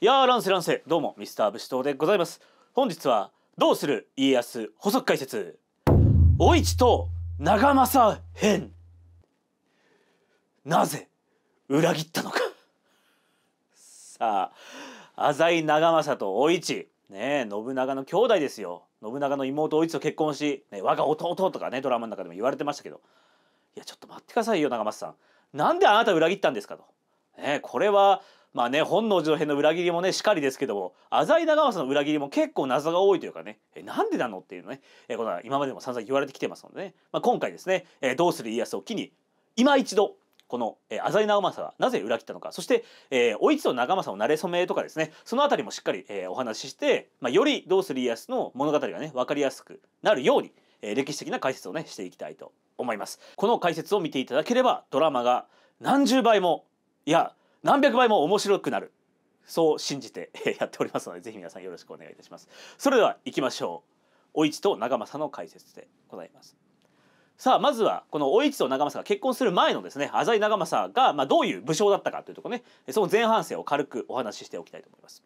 いやー乱世乱世どうもミスター武士刀でございます本日はどうする家康補足解説お市と長政編なぜ裏切ったのかさあ浅井長政とお市ねえ信長の兄弟ですよ信長の妹お市と結婚し、ね、我が弟とかねドラマの中でも言われてましたけどいやちょっと待ってくださいよ長政さんなんであなた裏切ったんですかと、ねえ、これはまあね本能寺の変の裏切りもねしかりですけども浅井長政の裏切りも結構謎が多いというかねえなんでなのっていうのねえこのは今までも散々言われてきてますのでね、まあ、今回ですね「えどうする家康」を機に今一度この、え浅井直政がなぜ裏切ったのかそして、えー、お一と長政の馴れ初めとかですねその辺りもしっかり、えー、お話しして、まあ、より「どうする家康」の物語がね分かりやすくなるように、えー、歴史的な解説をねしていきたいと思います。この解説を見ていただければドラマが何十倍もいや何百倍も面白くなるそう信じて やっておりますのでぜひ皆さんよろしくお願いいたしますそれでは行きましょうお市と長政の解説でございますさあまずはこのお市と長政が結婚する前のですね浅井長政がまあどういう武将だったかというとこねその前半生を軽くお話ししておきたいと思います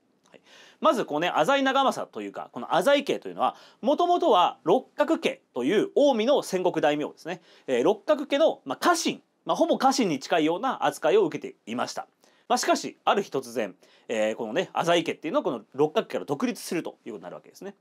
まずこうね浅井長政というかこの浅井家というのはもともとは六角家という近江の戦国大名ですね、えー、六角家の、まあ、家臣、まあ、ほぼ家臣に近いような扱いを受けていました。まあ、しかしある日突然、えー、このね浅井家っていうのはこの六角家から独立するということになるわけですね。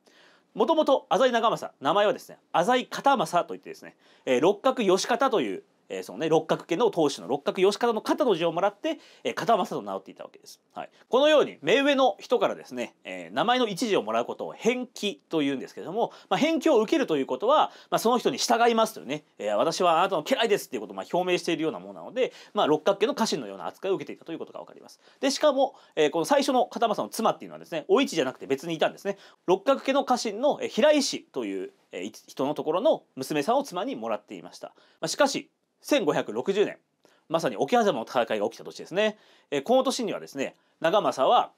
もともと浅井長政名前はですね浅井片政といってですね、えー、六角義方という、えー、そのね六角家の当主の六角義方の肩の字をもらって、えー、片正と名乗っていたわけです。はい、このように目上の人からですね、えー、名前の一字をもらうことを返記というんですけれども、まあ、返記を受けるということは、まあ、その人に従いますというね、えー、私はあなたの家来ですっていうことをまあ表明しているようなものなので、まあ、六角家の家臣のような扱いを受けていたということが分かります。でしかも、えー、この最初の片政の妻っていうのはですねお市じゃなくて別にいたんですね。六角家の家臣の平井氏という人のところの娘さんを妻にもらっていました。まあ、しかし1560年まさに桶狭間の戦いが起きた年ですね、えー、この年にはですね長政は、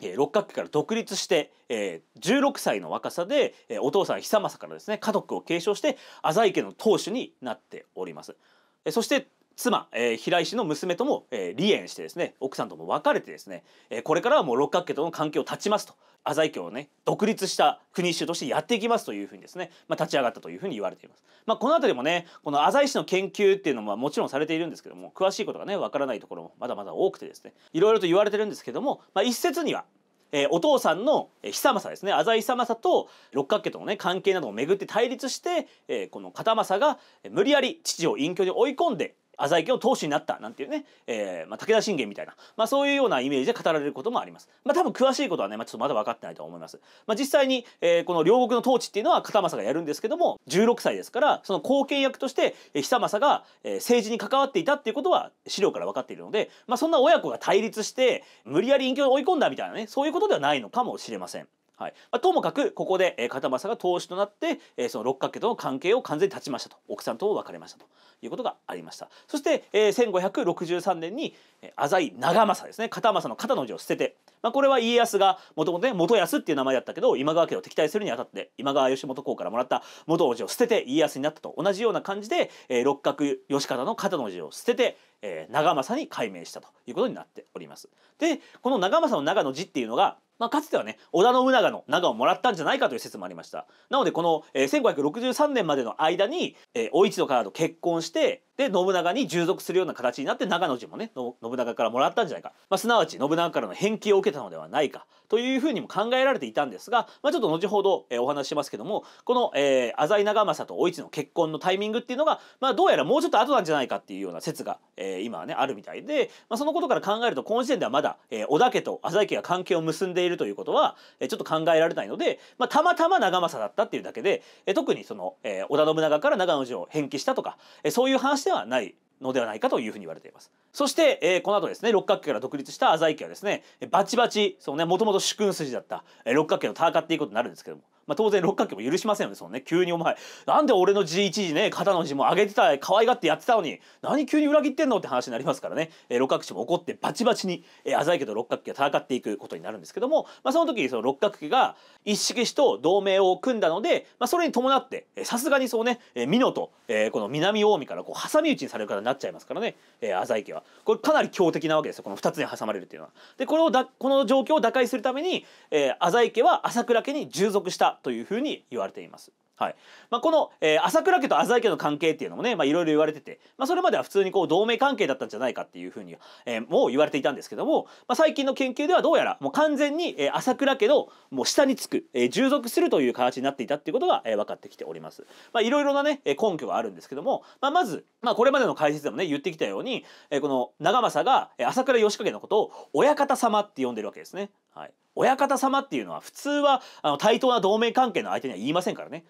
えー、六角家から独立して、えー、16歳の若さで、えー、お父さん久政からですね家督を継承して浅井家の当主になっております、えー、そして妻、えー、平井氏の娘とも、えー、離縁してですね奥さんとも別れてですね、えー、これからはもう六角形との関係を断ちますと浅井家をね独立した国主としてやっていきますというふうにですね、まあ、立ち上がったというふうに言われています。まあ、この辺りもねこの浅井氏の研究っていうのももちろんされているんですけども詳しいことがねわからないところもまだまだ多くてですねいろいろと言われてるんですけども、まあ、一説にはえー、お父さんの久政ですね浅井久政と六角形とのね関係などをめぐって対立して、えー、この片政が無理やり父を隠居に追い込んで浅井家の当主になったなんていうね、えー、まあ、武田信玄みたいな、まあ、そういうようなイメージで語られることもあります。まあ、多分詳しいことはね、まあ、ちょっとまだ分かってないと思います。まあ、実際に、えー、この両国の統治っていうのは片政がやるんですけども16歳ですからその後見役として久政が、え政治に関わっていたっていうことは資料から分かっているので、まあ、そんな親子が対立して無理やり隠居に追い込んだみたいなねそういうことではないのかもしれません。はい。まあ、ともかくここで、えー、片政が当主となって、えー、その六角家との関係を完全に断ちましたと奥さんとも別れましたということがありましたそして、えー、1563年に浅井長政ですね片政の肩の字を捨てて、まあ、これは家康がもともとね元康っていう名前だったけど今川家を敵対するにあたって今川義元公からもらった元の字を捨てて家康になったと同じような感じで、えー、六角義方の肩の字を捨ててえー、長政に改名したということになっております。でこの長政の長の字っていうのがまあ、かつてはね織田信長の長をもらったんじゃないかという説もありましたなのでこの、えー、1563年までの間に、えー、お市とかと結婚してで信長に従属するような形になって長野寺もね信長からもらったんじゃないか、まあ、すなわち信長からの返金を受けたのではないかというふうにも考えられていたんですが、まあ、ちょっと後ほど、えお話ししますけどもこの、えー、浅井長政とお市の結婚のタイミングっていうのが、まあ、どうやらもうちょっと後なんじゃないかっていうような説が、えー、今はねあるみたいで、まあ、そのことから考えるとこの時点ではまだ、えー、織田家と浅井家が関係を結んでいるということは、えちょっと考えられないので、まあ、たまたま長政だったっていうだけで、え特にその、え織田信長から長野城を返帰したとか、えそういう話でではないのではないかというふうに言われています。そして、えー、この後ですね六角形から独立した浅井家はですねバチバチそのねもともと主君筋だった、え六角形の戦っていくことになるんですけどもまあ、当然六角形も許しませんよねそのね急にお前なんで俺の G1 時ね肩の字も上げてた可愛がってやってたのに何急に裏切ってんのって話になりますからね、えー、六角形も怒ってバチバチに、えー、浅井けど六角形戦っていくことになるんですけども、まあ、その時にその六角形が一色氏と同盟を組んだので、まあ、それに伴ってさすがにそうね、えー、美濃と、えー、この南近江からこう挟み撃ちにされる方になっちゃいますからね、えー、浅井家はこれかなり強敵なわけですよこの2つに挟まれるっていうのは。でこれをだこの状況を打開するために、えー、浅井家は朝倉家に従属したというふうに言われています。はいまあ、この、えー、朝倉家と浅井家の関係っていうのもねいろいろ言われてて、まあ、それまでは普通にこう同盟関係だったんじゃないかっていうふうに、えー、もう言われていたんですけども、まあ、最近の研究ではどうやらもう完全に、えー、朝倉家のもう下につく、えー、従属するという形になっていたっていうことが、えー、分かってきております。まあ、いろいろなね根拠があるんですけども、まあ、まず、まあ、これまでの解説でもね言ってきたように、えー、この長政が朝倉義景のことを親方様って呼んでるわけですね。はい親方様っていうのは普通はあの対等な同盟関係の相手には言いませんからね。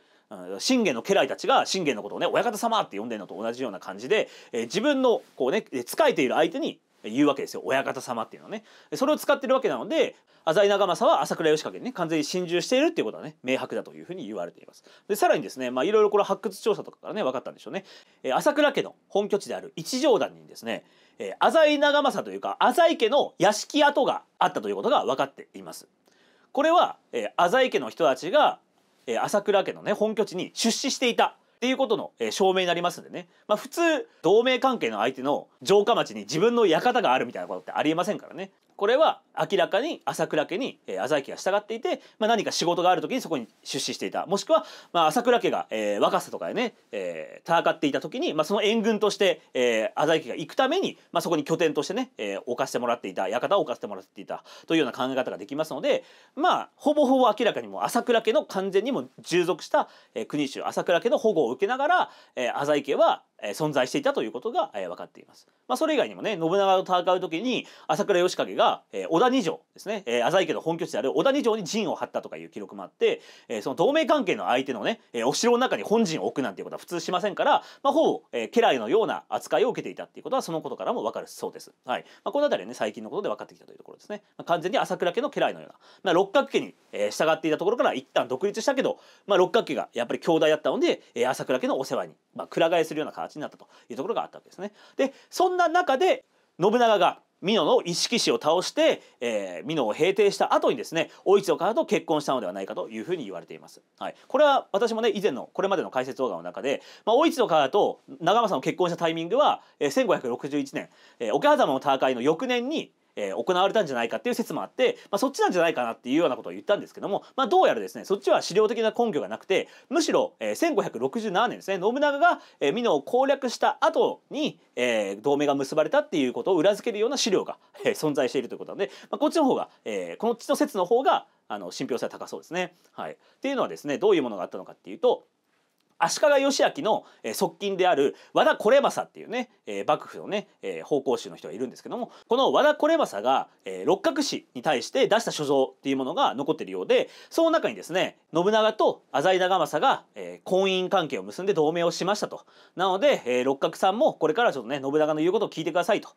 信玄の家来たちが信玄のことをね親方様って呼んでるのと同じような感じで、えー、自分のこうね仕えている相手に言うわけですよ親方様っていうのはねそれを使ってるわけなので浅井長政は朝倉義景にね完全に心中しているっていうことはね明白だというふうに言われていますでさらにですねまあいろいろこれ発掘調査とかからね分かったんでしょうね、えー、朝倉家の本拠地である一条団にですね、えー、浅井長政というか浅井家の屋敷跡があったということが分かっていますこれは、えー、浅井家の人たちが、えー、朝倉家のね本拠地に出資していたっていうことの、え証明になりますんでね、まあ、普通同盟関係の相手の城下町に自分の館があるみたいなことってありえませんからねこれは明らかに朝倉家に、え浅井家が従っていて、まあ、何か仕事がある時にそこに出資していたもしくは、まあ、朝倉家が、えー、若狭とかでね、えー、戦っていた時に、まあ、その援軍として、えー、浅井家が行くために、まあ、そこに拠点としてね、えー、置かせてもらっていた館を置かせてもらっていたというような考え方ができますのでまあほぼほぼ明らかにも朝倉家の完全にも従属した、えー、国衆朝倉家の保護を受けながら、えー、浅井家は存在していたということが、え分かっています。まあ、それ以外にもね信長と戦う時に朝倉義景が、えー、織田二条ですね、え浅井家の本拠地である織田二条に陣を張ったとかいう記録もあって、えその同盟関係の相手のね、えお城の中に本陣を置くなんていうことは普通しませんから、まあ、ほぼ、え家来のような扱いを受けていたっていうことはそのことからも分かるそうです。はいまあ、この辺りね最近のことで分かってきたというところですね。まあ、完全に朝倉家の家来のような、まあ、六角家に、え従っていたところから一旦独立したけど、まあ、六角家がやっぱり兄弟だったので、え朝倉家のお世話に、まあ、くら替えするような形になったというところがあったわけですね。でそんな中で信長が美濃の一色氏を倒して、えー、美濃を平定した後にですねお市の方と結婚したのではないかというふうに言われています。はい、これは私もね以前のこれまでの解説動画の中で、まあ、お市の方と長政の結婚したタイミングは、えー、1561年、えー、桶狭間の戦いの翌年にえー、行われたんじゃないかっていう説もあって、まあ、そっちなんじゃないかなっていうようなことを言ったんですけども、まあ、どうやらですねそっちは資料的な根拠がなくてむしろ、えー、1567年ですね信長が、えー、美濃を攻略した後に、えー、同盟が結ばれたっていうことを裏付けるような資料が、えー、存在しているということなので、まあ、こっちの方が、えー、こっちの説の方があの信憑性は高そうですね。はい、っていうのはですねどういうものがあったのかっていうと足利義明の側近である和田惟政っていうね幕府のね奉公衆の人がいるんですけどもこの和田惟政が六角氏に対して出した書状っていうものが残ってるようでその中にですね信長と浅井長政が婚姻関係を結んで同盟をしましたとなので六角さんもこれからちょっとね信長の言うことを聞いてくださいと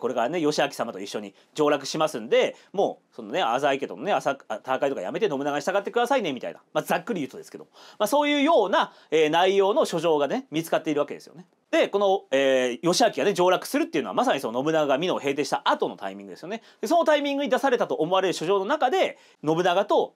これからね義明様と一緒に上洛しますんでもうそのね浅井家とのね戦いとかやめて信長に従ってくださいねみたいな、まあ、ざっくり言うとですけど、まあ、そういうような、ええー、内容の書状がね見つかっているわけですよね。でこの、えー、義明がね上洛するっていうのはまさにその信長が美濃を平定した後のタイミングですよね。でそのタイミングに出されたと思われる書状の中で信長と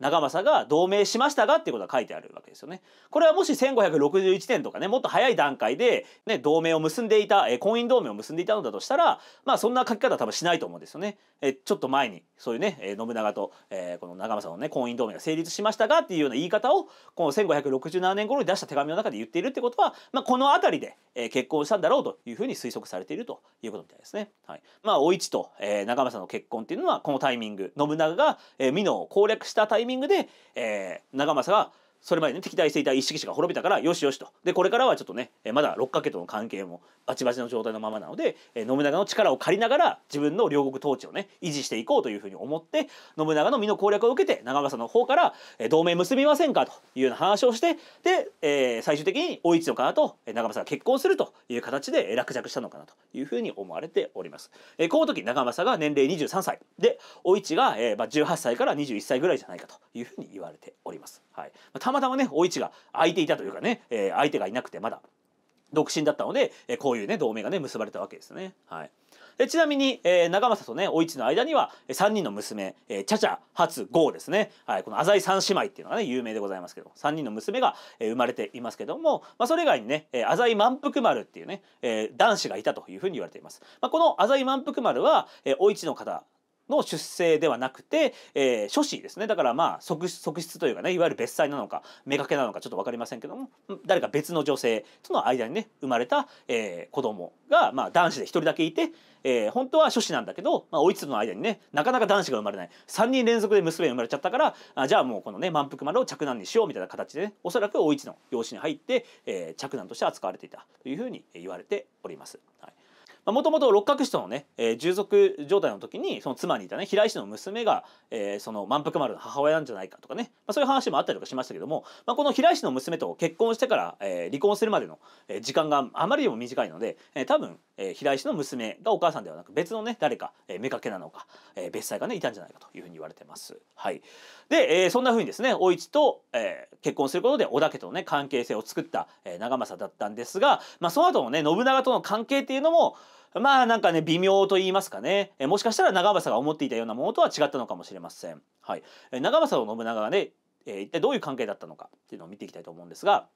長政が同盟しましたがっていうことが書いてあるわけですよね。これはもし1561年とかねもっと早い段階で、ね、同盟を結んでいた、えー、婚姻同盟を結んでいたのだとしたらまあそんな書き方は多分しないと思うんですよね。えー、ちょっと前にそういうね信長と、えー、この長政のね婚姻同盟が成立しましたがっていうような言い方をこの1567年頃に出した手紙の中で言っているってことは、まあ、この辺りで、えー、結婚したんだろうというふうに推測されているということみたいですね。はい、まあお市と、えー、長政の結婚っていうのはこのタイミング信長が、えー、美濃を攻略したタイミングで、えー、長政がそれまでね敵対していた一色氏が滅びたからよしよしとでこれからはちょっとねまだ六角家との関係もバチバチの状態のままなので信長の力を借りながら自分の両国統治をね維持していこうというふうに思って信長の身の攻略を受けて長政の方から同盟結びませんかというような話をしてで、えー、最終的に大一のなと長政が結婚するという形で落着したのかなというふうに思われております。えー、この時長政が年齢23歳でお市が、えーまあ、18歳から21歳ぐらいじゃないかというふうに言われております。はい、まあたまたまねお市が空いていたというかね、えー、相手がいなくてまだ独身だったので、えー、こういうね同盟がね結ばれたわけですね。はいでちなみに、えー、長政とねお市の間には3人の娘、えー、チャチャ初ゴーですね、はい、この浅井三姉妹っていうのがね有名でございますけど3人の娘が、えー、生まれていますけども、まあ、それ以外にね浅井満腹丸っていうね、えー、男子がいたというふうに言われています。まあ、この浅井満腹丸は、えー、お市の方の出生ではなくて、えー、諸子ですねだからまあ側室というかねいわゆる別妻なのか妾なのかちょっと分かりませんけども誰か別の女性との間にね生まれた、えー、子供がまあ男子で1人だけいて、えー、本当は諸子なんだけど、まあ、おいつの間にねなかなか男子が生まれない3人連続で娘が生まれちゃったからあじゃあもうこのね満腹丸を嫡男にしようみたいな形でねおそらくおいつの養子に入って、え嫡男として扱われていたというふうに言われております。はいもともと六角氏とのね、えー、従属状態の時にその妻にいたね平井氏の娘が、えー、その満腹丸の母親なんじゃないかとかね、まあ、そういう話もあったりとかしましたけども、まあ、この平井氏の娘と結婚してから、えー、離婚するまでの時間があまりにも短いので、えー、多分、えー、平井氏の娘がお母さんではなく別のね誰か、え目かけなのか、えー、別妻がねいたんじゃないかというふうに言われてます。はい、で、えー、そんなふうにですねお市と、えー、結婚することで織田家とのね関係性を作った、えー、長政だったんですが、まあ、その後のね信長との関係っていうのもまあなんかね微妙と言いますかねえもしかしたら長政が思っていたようなものとは違ったのかもしれません。はい、え長政と信長がね、えー、一体どういう関係だったのかっていうのを見ていきたいと思うんですが、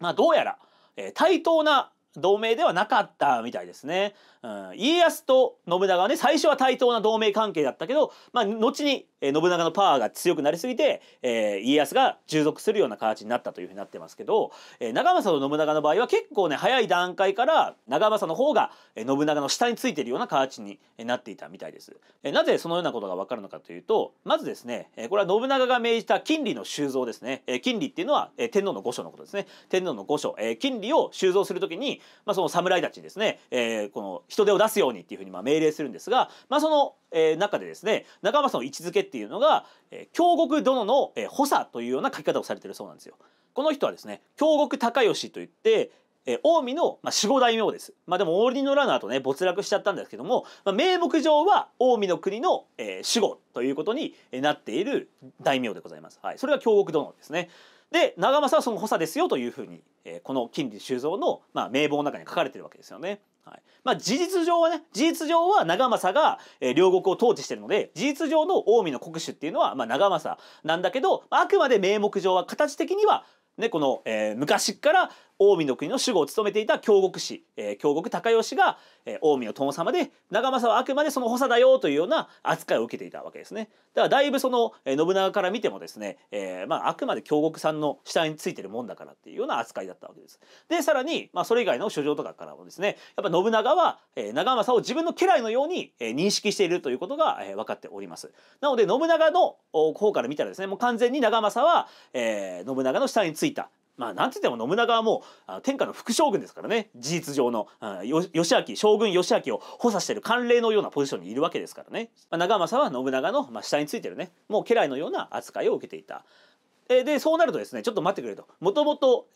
まあ、どうやら、えー、対等な同盟ではなかったみたいですね。うん、家康と信長はね最初は対等な同盟関係だったけど、まあ、後にえー、信長のパワーが強くなりすぎて、えー、家康が従属するような形になったというふうになってますけど、えー、長政と信長の場合は結構ね早い段階から長政の方が、えー、信長の下についているような形になっていたみたいです。えー、なぜそのようなことがわかるのかというとまずですね、えー、これは信長が命じた金利の収蔵ですね。えー、金利っていうのは、えー、天皇の御所のことですね。天皇の御所、えー、金利を収蔵するときに、まあ、その侍たちにですね、えー、この人手を出すようにっていうふうにまあ命令するんですが、まあ、そのえー、中でですね中政の位置づけっていうのが、えー、京極殿の、えー、補佐というような書き方をされてるそうなんですよ。この人はですね京極高義といってえ近江の、まあ、守護大名です。まあ、でもオーリノラナーとね没落しちゃったんですけども、まあ、名目上は近江の国の、えー、守護ということになっている大名でございます。はい、それが京極殿ですね。で長政はその補佐ですよというふうに、えー、この金利修造の、まあ、名簿の中に書かれてるわけですよね。はいまあ、事実上はね事実上は長政が、えー、両国を統治してるので事実上の近江の国主っていうのは、まあ、長政なんだけど、あ、くまで名目上は形的にはね、この、えー、昔から近江の国の守護を務めていた京極氏、えー、京極高義が、えー、近江の殿様で長政はあくまでその補佐だよというような扱いを受けていたわけですねだからだいぶその、えー、信長から見てもですね、えーまあ、あくまで京極さんの下についてるもんだからっていうような扱いだったわけですでさらに、まあ、それ以外の書状とかからもですねやっぱ信長は、えー、長政を自分の家来のように、えー、認識しているということが、えー、分かっておりますなので信長の方から見たらですねもう完全に長政は、えー、信長の下についたまあ、なんて言っても信長はもう天下の副将軍ですからね事実上の義昭将軍義明を補佐してる慣例のようなポジションにいるわけですからね、まあ、長政は信長の、まあ、下についてるねもう家来のような扱いを受けていた。えでそうなるとですねちょっと待ってくれともともと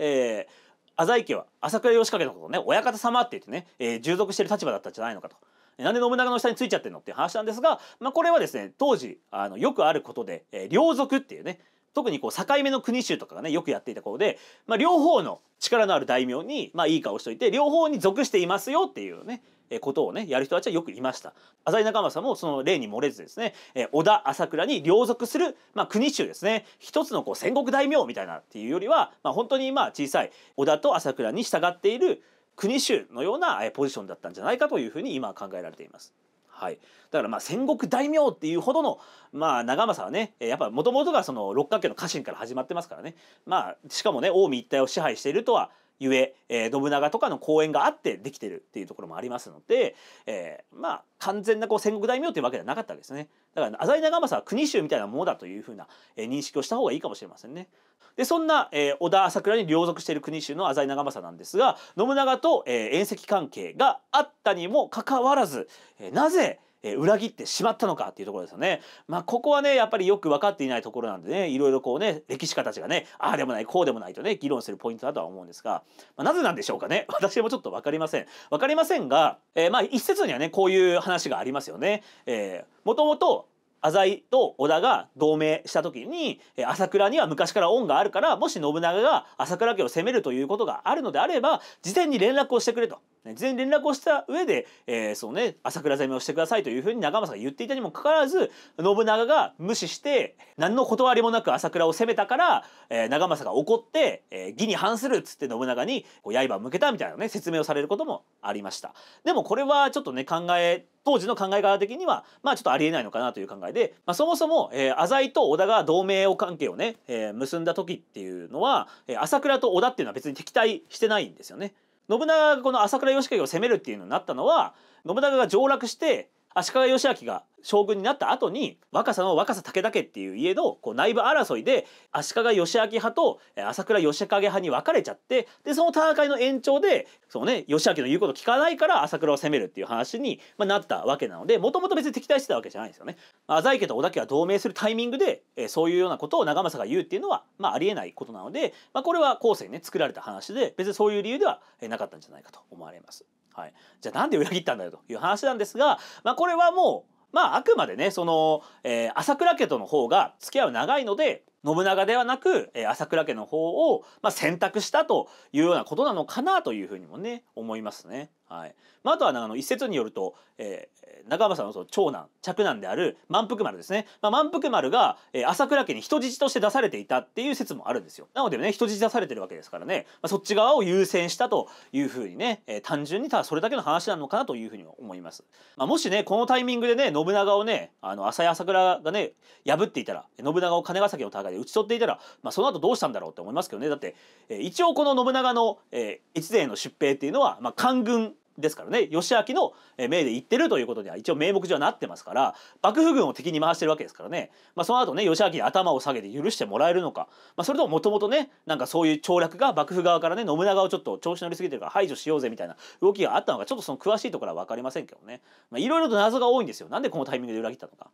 浅井家は朝倉義景のことをね親方様って言ってね、えー、従属してる立場だったんじゃないのかと。なんで信長の下についちゃってんのっていう話なんですが、まあ、これはですね当時あのよくあることで、えー、領族っていうね特にこう境目の国衆とかがねよくやっていた頃で、まあ、両方の力のある大名に、まあ、いい顔しといて両方に属していますよっていうねえことをねやる人たちはよくいました浅井仲政もその例に漏れずですね、え織田朝倉に両属する、まあ、国衆ですね一つのこう戦国大名みたいなっていうよりは、まあ、本当にまあ小さい織田と朝倉に従っている国衆のようなポジションだったんじゃないかというふうに今考えられています。はい、だからまあ戦国大名っていうほどの、まあ、長政はねやっぱもともとがその六角形の家臣から始まってますからね、まあ、しかもね近江一帯を支配しているとはゆえ、えー、信長とかの講演があってできてるっていうところもありますので、えー、まあ完全なこう戦国大名というわけではなかったわけですねだから浅井長政は国衆みたいなものだというふうな、えー、認識をした方がいいかもしれませんね。でそんな、えー、織田朝倉に領属している国衆の浅井長政なんですが信長と、えー、縁関関係があったにもかかわらず、えー、なぜえー、裏切ってしまったのかっていうところですよね。まあ、ここはねやっぱりよく分かっていないところなんでねいろいろこうね歴史家たちがねああでもないこうでもないとね議論するポイントだとは思うんですが、まあ、なぜなんでしょうかね 私もちょっと分かりません。分かりませんが、えー、まあ一説にはねこういう話がありますよね。えー、もともと浅井と織田が同盟した時に朝倉には昔から恩があるからもし信長が朝倉家を攻めるということがあるのであれば事前に連絡をしてくれと事前に連絡をした上で、えー、そうね、朝倉攻めをしてくださいというふうに長政が言っていたにもかかわらず、信長が無視して、何の断りもなく朝倉を攻めたから、えー、長政が怒って、えー、義に反するっつって信長にこう刃を向けたみたいなね、説明をされることもありました。でもこれはちょっとね、考え当時の考え方的にはまあちょっとありえないのかなという考えで、まあ、そもそも、えー、浅井と織田が同盟を関係をね、えー、結んだ時っていうのは、えー、朝倉と織田っていうのは別に敵対してないんですよね。信長がこの朝倉義景を攻めるっていうのになったのは信長が上洛して足利義昭が将軍になった後に若さの若さ武田家っていう家のこう内部争いで足利義昭派と朝倉義景派に分かれちゃってでその戦いの延長でその、ね、義昭の言うこと聞かないから朝倉を攻めるっていう話に、まあ、なったわけなのでもともと別に敵対してたわけじゃないんですよね。浅井家と織田家が同盟するタイミングで、えそういうようなことを長政が言うっていうのは、まあ、ありえないことなので、まあ、これは後世にね作られた話で別にそういう理由ではなかったんじゃないかと思われます。はい、じゃあなんで裏切ったんだよという話なんですが、まあ、これはもうまああくまでねその、えー、朝倉家との方が付き合いは長いので信長ではなく、えー、朝倉家の方を、まあ、選択したというようなことなのかなというふうにもね思いますね。はいまあ、あとはあの一説によると、ええー、中さんのその長男嫡男である満腹丸ですね、まあ、満腹丸が、えー、朝倉家に人質として出されていたっていう説もあるんですよなのでね人質出されてるわけですからね、まあ、そっち側を優先したというふうにね、えー、単純にただそれだけの話なのかなというふうに思います、まあ、もしねこのタイミングでね信長をねあの浅井朝倉がね破っていたら信長を金ヶ崎の戦いで討ち取っていたら、まあ、その後どうしたんだろうって思いますけどねだって、えー、一応この信長の、えー、越前の出兵っていうのは、まあ、官軍ですからね義明の命で言ってるということには一応名目上はなってますから幕府軍を敵に回してるわけですからね、まあ、その後ね義明に頭を下げて許してもらえるのか、まあ、それとももともとねなんかそういう調略が幕府側からね信長をちょっと調子乗りすぎてるから排除しようぜみたいな動きがあったのかちょっとその詳しいところは分かりませんけどねいろいろと謎が多いんですよなんでこのタイミングで裏切ったのか。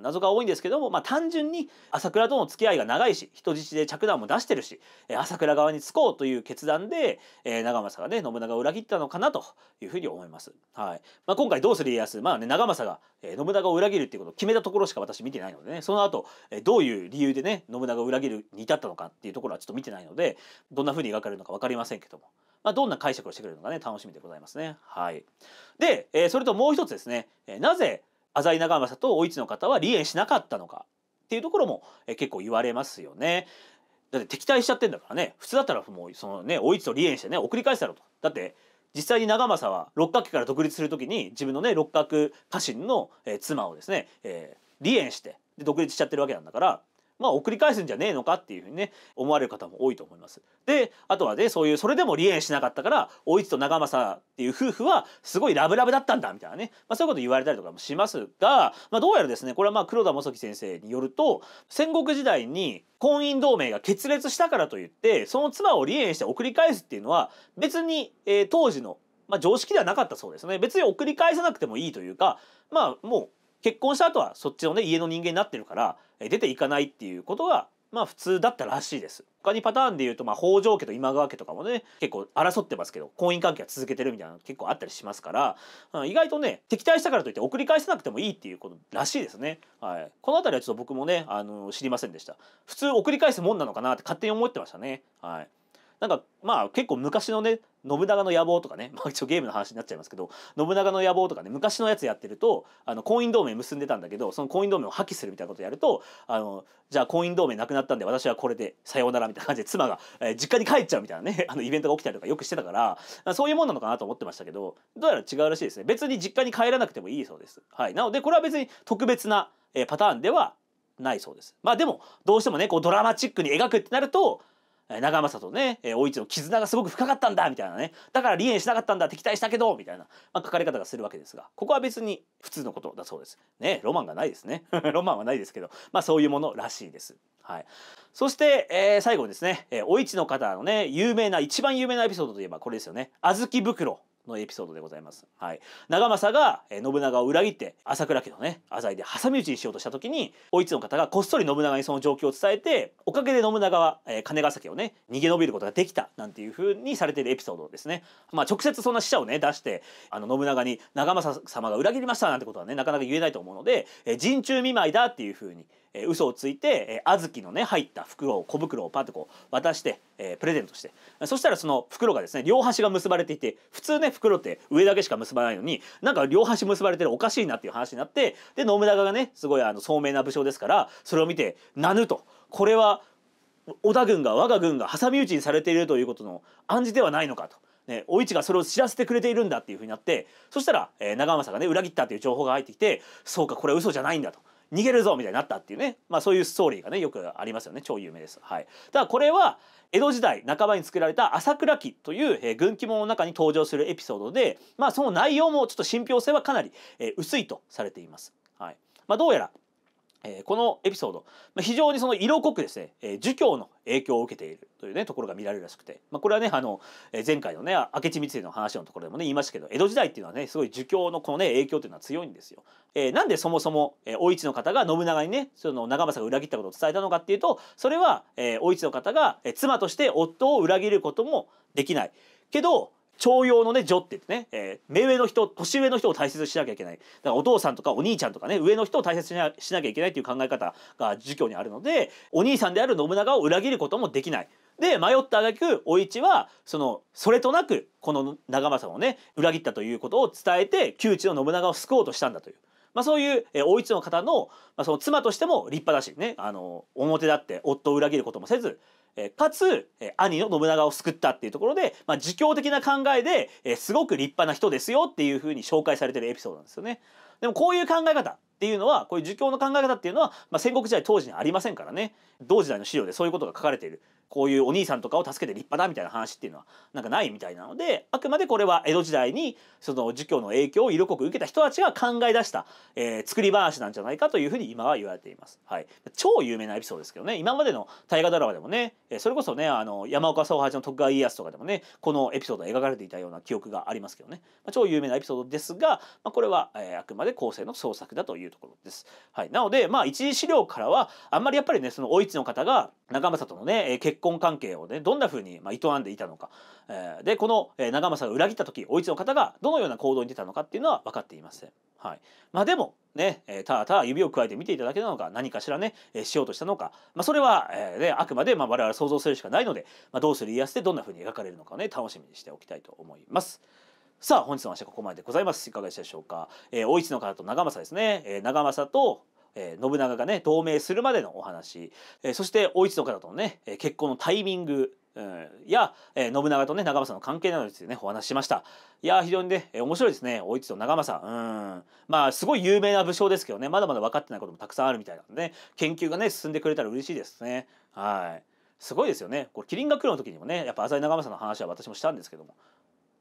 謎が多いんですけども、まあ、単純に朝倉との付き合いが長いし人質で着弾も出してるし朝倉側につこうという決断で、えー、長政がね信長を裏切ったのかなというふうに思います。はいまあ、今回「どうする家康」まあね長政が、えー、信長を裏切るっていうことを決めたところしか私見てないのでねその後、えー、どういう理由でね信長を裏切るに至ったのかっていうところはちょっと見てないのでどんなふうに描かれるのか分かりませんけども。まあ、どんな解釈をしてくれるのかね楽しみでございますね。はい、で、えー、それともう一つですね、えー、なぜ浅井長政とお市の方は離縁しなかったのかっていうところも、え結構言われますよね。だって敵対しちゃってんだからね普通だったらもうそのねお市と離縁してね送り返したろと。だって実際に長政は六角家から独立する時に自分のね六角家臣の、え妻をですね、えー、離縁してで独立しちゃってるわけなんだからまあ送り返すんじゃねえのかっていうふうにね思われる方も多いと思います。であとはねそういうそれでも離縁しなかったからお市と長政っていう夫婦はすごいラブラブだったんだみたいなね、まあ、そういうこと言われたりとかもしますが、まあ、どうやらですねこれはまあ黒田正樹先生によると戦国時代に婚姻同盟が決裂したからといってその妻を離縁して送り返すっていうのは別に、えー、当時のまあ、常識ではなかったそうですね別に送り返さなくてもいいというかまあもう結婚した後はそっちのね家の人間になってるから出ていかないっていうことがまあ普通だったらしいです他にパターンで言うとまあ北条家と今川家とかもね結構争ってますけど婚姻関係は続けてるみたいなの結構あったりしますから、うん、意外とね敵対したからといって送り返さなくてもいいっていうことらしいですね、はい、この辺りはちょっと僕もねあの知りませんでした普通送り返すもんなのかなって勝手に思ってましたねはいなんかまあ結構昔のね信長の野望とかね、まあ、一応ゲームの話になっちゃいますけど信長の野望とかね昔のやつやってるとあの婚姻同盟結んでたんだけどその婚姻同盟を破棄するみたいなことやるとあのじゃあ婚姻同盟なくなったんで私はこれでさようならみたいな感じで妻が、えー、実家に帰っちゃうみたいなね あのイベントが起きたりとかよくしてたからそういうもんなのかなと思ってましたけどどうやら違うらしいですね別に実家に帰らなくてもいいそうです。はい、なのでこれは別に特別な、えー、パターンではないそうです。まあでもどうしてもねこうドラマチックに描くってなると長政とねえ大一の絆がすごく深かったんだみたいなねだから離縁しなかったんだ敵対したけどみたいな、まあ、書かれ方がするわけですがここは別に普通のことだそうです。ねロマンがないですね ロマンはないですけど、まあ、そういうものらしいです。はい、そして、えー、最後にですね、えー、お市の方のね有名な一番有名なエピソードといえばこれですよね小豆袋のエピソードでございます。はい、長政が信長を裏切って朝倉家のね浅井で挟み撃ちにしようとした時にお市の方がこっそり信長にその状況を伝えておかげで信長は、え金ヶ崎をね逃げ延びることができたなんていう風にされているエピソードですね。まあ、直接そんな死者をね出してあの信長に長政様が裏切りましたなんてことはねなかなか言えないと思うので、えー、中見舞いだっていう風にえー、嘘をついて、えー、小豆のね入った袋を小袋をパッとこう渡して、えー、プレゼントしてそしたらその袋がですね両端が結ばれていて普通ね袋って上だけしか結ばないのになんか両端結ばれてるおかしいなっていう話になってで信長がねすごいあの聡明な武将ですからそれを見て「なぬ」とこれは織田軍が我が軍が挟み撃ちにされているということの暗示ではないのかと。ね、お市がそれを知らせてくれているんだっていうふうになってそしたら、えー、長政がね裏切ったという情報が入ってきてそうかこれは嘘じゃないんだと逃げるぞみたいになったっていうね、まあ、そういうストーリーがねよくありますよね超有名です。はい、ただこれは江戸時代半ばに作られた朝倉記という、えー、軍記物の中に登場するエピソードで、まあ、その内容もちょっと信憑性はかなり、えー、薄いとされています。はいまあ、どうやらえー、このエピソード、まあ、非常にその色濃くですね、えー、儒教の影響を受けているというねところが見られるらしくて、まあ、これはねあの、えー、前回のね明智光秀の話のところでもね言いましたけど江戸時代っていうのはねすごい儒教のこのね影響というのは強いんですよ。えー、なんでそもそも、えー、お市の方が信長にねその長政が裏切ったことを伝えたのかっていうとそれは、えー、お市の方が妻として夫を裏切ることもできない。けど徴用のね女ってね、えー、目上の人年上の人を大切にしなきゃいけないだからお父さんとかお兄ちゃんとかね上の人を大切にしなきゃいけないっていう考え方が儒教にあるのでお兄さんである信長を裏切ることもできない。で迷った挙句お市はそのそれとなくこの長政をね裏切ったということを伝えて窮地の信長を救おうとしたんだという。まあ、そういう、えー、お市の方の,、まあその妻としても立派だしねあの表立って夫を裏切ることもせずえかつ、え兄の信長を救ったっていうところで、まあ、自供的な考えで、えすごく立派な人ですよっていうふうに紹介されてるエピソードなんですよね。でもこういう考え方っていうのはこういう儒教の考え方っていうのは、まあ、戦国時代当時にありませんからね同時代の資料でそういうことが書かれているこういうお兄さんとかを助けて立派だみたいな話っていうのはなんかないみたいなのであくまでこれは江戸時代にその儒教の影響を色濃く受けた人たちが考え出した、えー、作り話なんじゃないかというふうに今は言われています。はい、超有名なエピソードですけどね今までの大河ドラマでもねそれこそねあの山岡宗八の徳川家康とかでもねこのエピソードが描かれていたような記憶がありますけどね、まあ、超有名なエピソードですが、まあ、これは、えー、あくまで後世の創作だといういうところです。はい、なのでまあ一次資料からはあんまりやっぱりねそのお市の方が長政とのね結婚関係をねどんなふうにま営んでいたのか、えー、でこの長政が裏切った時お市の方がどのような行動に出たのかっていうのは分かっていません。はい、まあでもね、えー、ただただ指をくわえて見ていただけたのか何かしらね、えー、しようとしたのか、まあ、それは、えーね、あくまでまあ我々想像するしかないので、まあ、どうする家康でどんなふうに描かれるのかね楽しみにしておきたいと思います。さあ本日の話はここまででございますいかがでしたでしょうか、えー、大一の方と長政ですね、えー、長政とえ信長がね同盟するまでのお話、えそして大一の方とのね結婚のタイミング、うん、や、え信長とね長政の関係などについてねお話ししましたいや非常にねえ面白いですね大一と長政うんまあすごい有名な武将ですけどねまだまだ分かってないこともたくさんあるみたいなんでね研究がね進んでくれたら嬉しいですねはいすごいですよねこれ麒麟が来るの時にもねやっぱ浅井長政の話は私もしたんですけども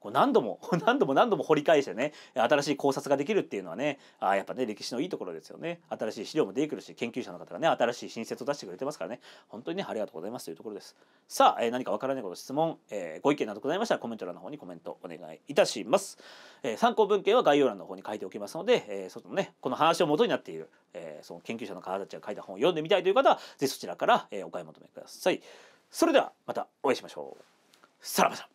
こう何度も 何度も何度も掘り返してね新しい考察ができるっていうのはねあやっぱね歴史のいいところですよね新しい資料も出てくるし研究者の方がね新しい新説を出してくれてますからね本当にねありがとうございますというところですさあ、えー、何かわからないこと質問、えー、ご意見などございましたらコメント欄の方にコメントお願いいたします、えー、参考文献は概要欄の方に書いておきますので、えー、そのねこの話を元になっている、えー、その研究者の方たちが書いた本を読んでみたいという方はぜひそちらから、えー、お買い求めくださいそれではまたお会いしましょうさらばさん